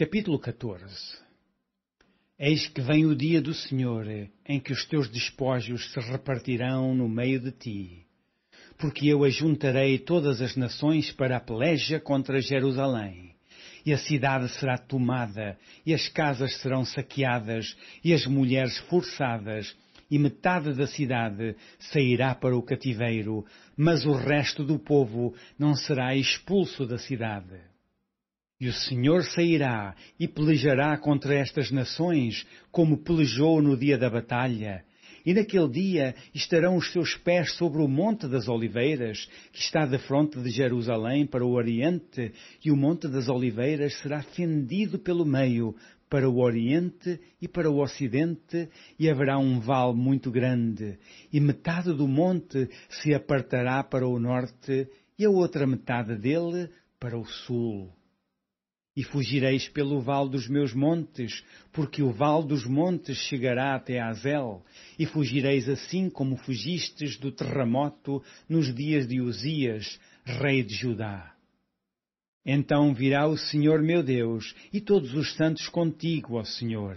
Capítulo 14 Eis que vem o dia do Senhor, em que os teus despojos se repartirão no meio de ti, porque eu ajuntarei todas as nações para a peleja contra Jerusalém, e a cidade será tomada, e as casas serão saqueadas, e as mulheres forçadas, e metade da cidade sairá para o cativeiro, mas o resto do povo não será expulso da cidade e o Senhor sairá e pelejará contra estas nações, como pelejou no dia da batalha. E naquele dia estarão os seus pés sobre o Monte das Oliveiras, que está de fronte de Jerusalém para o Oriente, e o Monte das Oliveiras será fendido pelo meio para o Oriente e para o Ocidente, e haverá um vale muito grande, e metade do monte se apartará para o Norte, e a outra metade dele para o Sul e fugireis pelo vale dos meus montes, porque o vale dos montes chegará até Azel, e fugireis assim como fugistes do terremoto nos dias de Uzias, rei de Judá. Então virá o Senhor meu Deus, e todos os santos contigo, ó Senhor.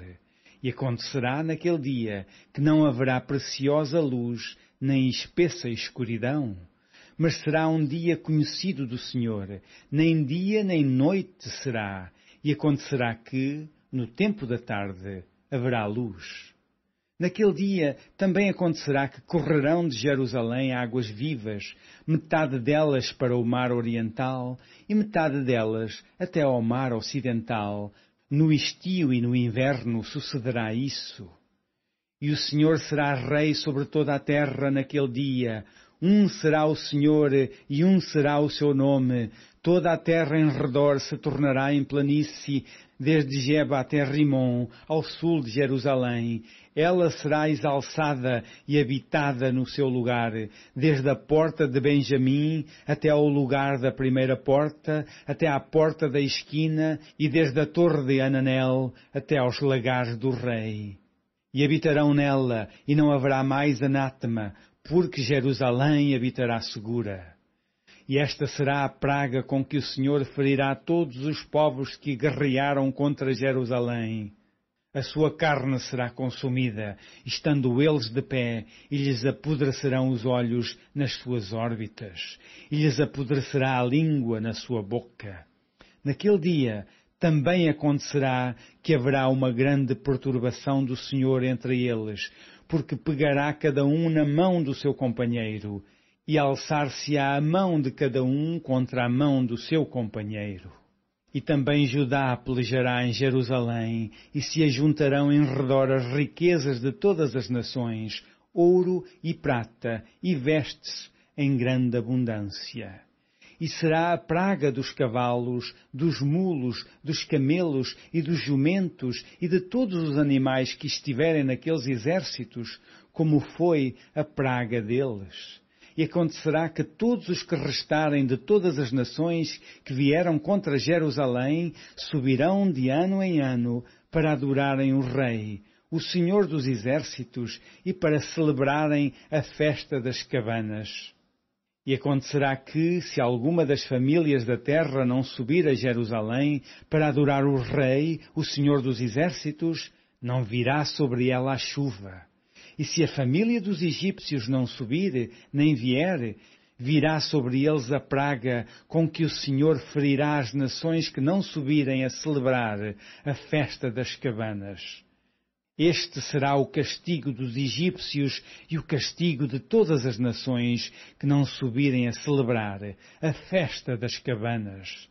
E acontecerá naquele dia que não haverá preciosa luz, nem espessa escuridão mas será um dia conhecido do Senhor, nem dia nem noite será, e acontecerá que, no tempo da tarde, haverá luz. Naquele dia também acontecerá que correrão de Jerusalém águas vivas, metade delas para o mar oriental e metade delas até ao mar ocidental. No estio e no inverno sucederá isso. E o Senhor será rei sobre toda a terra naquele dia. Um será o Senhor eh, e um será o seu nome. Toda a terra em redor se tornará em planície, desde Jeba até Rimon, ao sul de Jerusalém. Ela será exalçada e habitada no seu lugar, desde a porta de Benjamim até ao lugar da primeira porta, até à porta da esquina e desde a torre de Ananel até aos lagares do rei e habitarão nela, e não haverá mais anátema, porque Jerusalém habitará segura. E esta será a praga com que o Senhor ferirá todos os povos que guerrearam contra Jerusalém. A sua carne será consumida, estando eles de pé, e lhes apodrecerão os olhos nas suas órbitas, e lhes apodrecerá a língua na sua boca. Naquele dia também acontecerá que haverá uma grande perturbação do Senhor entre eles, porque pegará cada um na mão do seu companheiro, e alçar-se-á a mão de cada um contra a mão do seu companheiro. E também Judá pelejará em Jerusalém, e se ajuntarão em redor as riquezas de todas as nações, ouro e prata, e vestes em grande abundância e será a praga dos cavalos, dos mulos, dos camelos e dos jumentos e de todos os animais que estiverem naqueles exércitos, como foi a praga deles. E acontecerá que todos os que restarem de todas as nações que vieram contra Jerusalém subirão de ano em ano para adorarem o Rei, o Senhor dos Exércitos, e para celebrarem a festa das cabanas e acontecerá que, se alguma das famílias da terra não subir a Jerusalém para adorar o Rei, o Senhor dos Exércitos, não virá sobre ela a chuva. E se a família dos egípcios não subir, nem vier, virá sobre eles a praga com que o Senhor ferirá as nações que não subirem a celebrar a festa das cabanas. Este será o castigo dos egípcios e o castigo de todas as nações que não subirem a celebrar a festa das cabanas.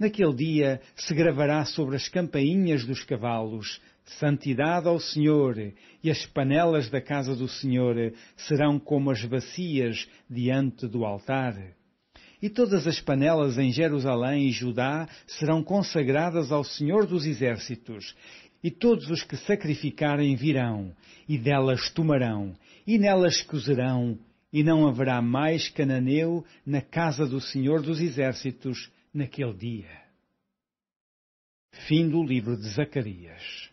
Naquele dia se gravará sobre as campainhas dos cavalos santidade ao Senhor, e as panelas da casa do Senhor serão como as bacias diante do altar. E todas as panelas em Jerusalém e Judá serão consagradas ao Senhor dos Exércitos. E todos os que sacrificarem virão, e delas tomarão, e nelas cozerão, e não haverá mais cananeu na casa do Senhor dos Exércitos naquele dia. Fim do livro de Zacarias.